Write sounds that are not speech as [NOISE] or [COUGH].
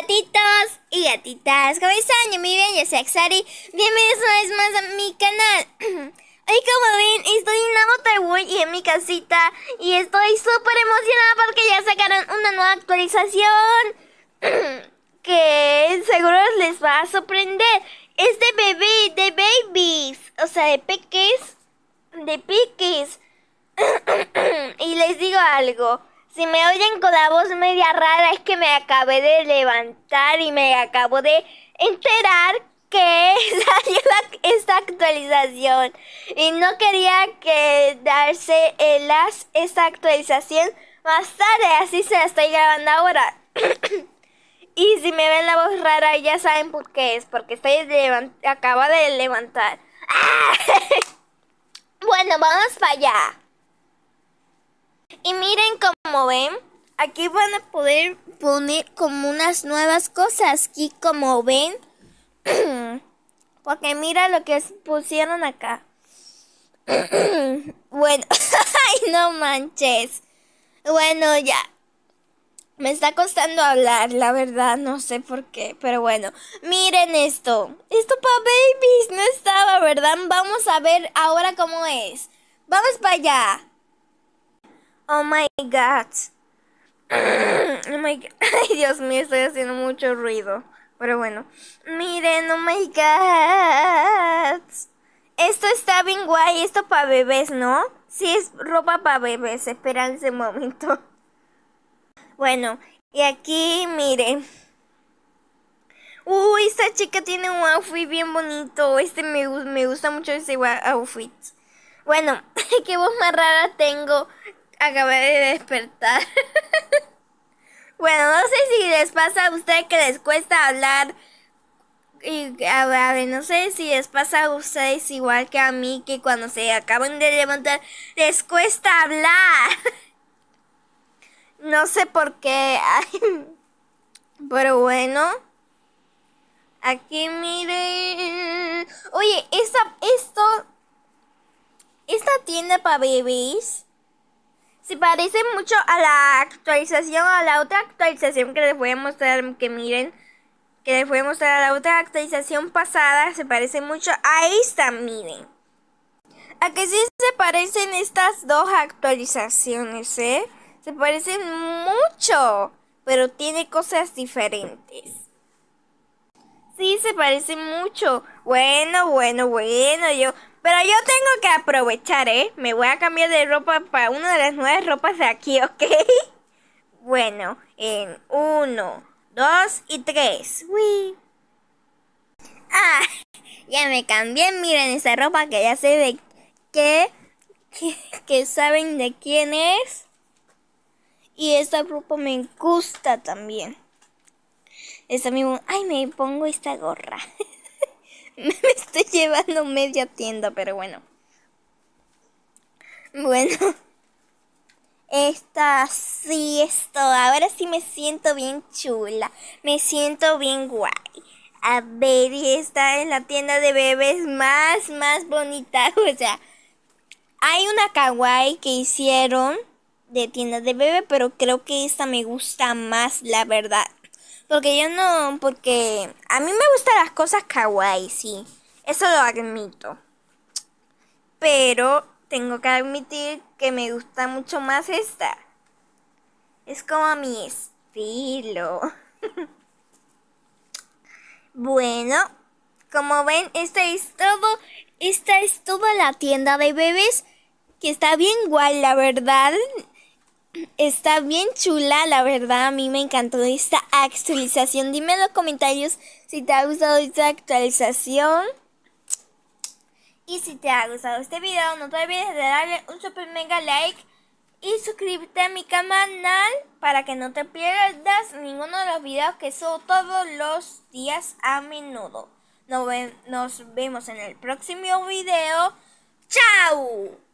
gatitos y gatitas, ¿cómo están? Yo muy bien, yo soy Axari. Bienvenidos una vez más a mi canal. [CLEARS THROAT] Ay, como ven, estoy en la y en mi casita. Y estoy súper emocionada porque ya sacaron una nueva actualización. [CLEARS THROAT] que seguro les va a sorprender. Es de bebé, de babies. O sea, de peques. De piques. [CLEARS THROAT] y les digo algo. Si me oyen con la voz media rara es que me acabé de levantar y me acabo de enterar que [LAUGHS] salió esta actualización y no quería que darse el esta actualización más tarde, así se la estoy grabando ahora. [CLEARS THROAT] y si me ven la voz rara ya saben por qué es, porque estoy acaba de levantar. [LAUGHS] bueno, vamos para allá. Y miren como ven, aquí van a poder poner como unas nuevas cosas. Aquí como ven, [CLEARS THROAT] porque mira lo que pusieron acá. [CLEARS THROAT] bueno, [LAUGHS] ay no manches. Bueno, ya. Me está costando hablar, la verdad, no sé por qué, pero bueno, miren esto. Esto para babies no estaba, ¿verdad? Vamos a ver ahora cómo es. Vamos para allá. Oh my god. [CLEARS THROAT] Oh my [LAUGHS] Ay, Dios mío, estoy haciendo mucho ruido. Pero bueno. Miren, oh my god. Esto está bien guay. Esto para bebés, ¿no? Sí, es ropa para bebés. Espera ese momento. [LAUGHS] Bueno, y aquí, miren. Uy, esta chica tiene un outfit bien bonito. Este me, me gusta mucho ese outfit. Bueno, [LAUGHS] qué voz más rara tengo acabé de despertar. [LAUGHS] bueno, no sé si les pasa a ustedes que les cuesta hablar. Y a ver, no sé si les pasa a ustedes igual que a mí que cuando se acaban de levantar les cuesta hablar. [LAUGHS] no sé por qué. [LAUGHS] Pero bueno. Aquí miren. Oye, esta, esto, esta tienda para bebés se parece mucho a la actualización, a la otra actualización que les voy a mostrar, que miren, que les voy a mostrar a la otra actualización pasada, se parece mucho a esta, miren. A que sí se parecen estas dos actualizaciones, ¿eh? Se parecen mucho, pero tiene cosas diferentes. Sí, se parecen mucho. Bueno, bueno, bueno, yo pero yo tengo que aprovechar, ¿eh? Me voy a cambiar de ropa para una de las nuevas ropas de aquí, [LAUGHS] ¿ok? Bueno, en uno, dos y tres. ¡Uy! ¡Ah! Ya me cambié, miren esa ropa que ya sé de qué, que, saben de quién es. Y esta ropa me gusta también. Esta mío ay, me pongo esta gorra. [LAUGHS] [LAUGHS] Me estoy llevando media tienda, pero bueno. Bueno. Esta sí esto. Ahora sí me siento bien chula. Me siento bien guay. A ver, y esta es la tienda de bebés más, más bonita. [LAUGHS] O sea, hay una kawaii que hicieron de tienda de bebé, pero creo que esta me gusta más, la verdad. Porque yo no, porque a mí me gustan las cosas kawaii, sí. Eso lo admito. Pero tengo que admitir que me gusta mucho más esta. Es como mi estilo. [LAUGHS] bueno, como ven, esta es todo. Esta es toda la tienda de bebés. Que está bien guay, la verdad. Está bien chula, la verdad, a mí me encantó esta actualización. Dime en los comentarios si te ha gustado esta actualización. Y si te ha gustado este video, no te olvides de darle un super mega like y suscríbete a mi canal para que no te pierdas ninguno de los videos que subo todos los días a menudo. Nos, vemos en el próximo video. ¡Chao!